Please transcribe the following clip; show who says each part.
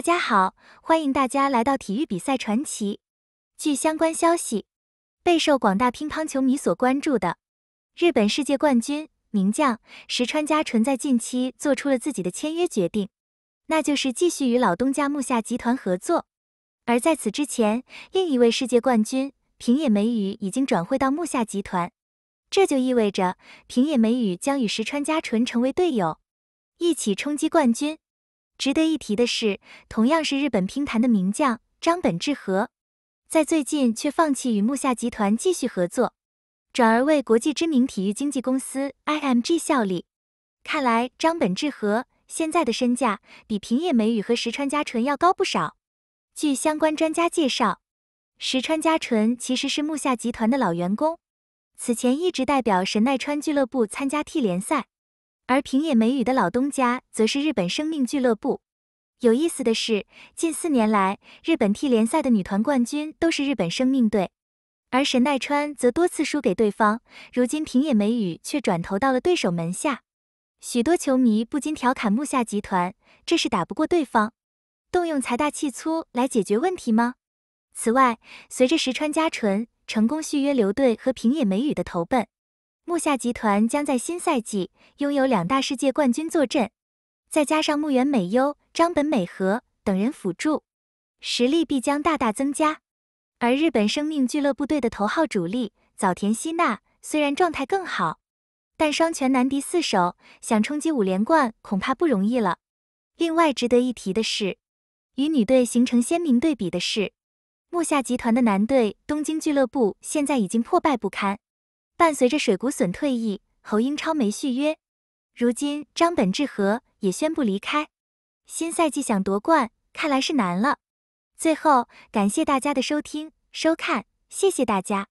Speaker 1: 大家好，欢迎大家来到体育比赛传奇。据相关消息，备受广大乒乓球迷所关注的日本世界冠军名将石川佳纯在近期做出了自己的签约决定，那就是继续与老东家木下集团合作。而在此之前，另一位世界冠军平野美宇已经转会到木下集团，这就意味着平野美宇将与石川佳纯成为队友，一起冲击冠军。值得一提的是，同样是日本乒坛的名将张本智和，在最近却放弃与木下集团继续合作，转而为国际知名体育经纪公司 IMG 效力。看来张本智和现在的身价比平野美宇和石川佳纯要高不少。据相关专家介绍，石川佳纯其实是木下集团的老员工，此前一直代表神奈川俱乐部参加 T 联赛。而平野美宇的老东家则是日本生命俱乐部。有意思的是，近四年来，日本 T 联赛的女团冠军都是日本生命队，而神奈川则多次输给对方。如今平野美宇却转投到了对手门下，许多球迷不禁调侃木下集团：“这是打不过对方，动用财大气粗来解决问题吗？”此外，随着石川佳纯成功续约留队和平野美宇的投奔。木下集团将在新赛季拥有两大世界冠军坐镇，再加上木原美优、张本美和等人辅助，实力必将大大增加。而日本生命俱乐部队的头号主力早田希娜虽然状态更好，但双拳难敌四手，想冲击五连冠恐怕不容易了。另外值得一提的是，与女队形成鲜明对比的是，木下集团的男队东京俱乐部现在已经破败不堪。伴随着水谷隼退役，侯英超没续约，如今张本智和也宣布离开，新赛季想夺冠看来是难了。最后感谢大家的收听收看，谢谢大家。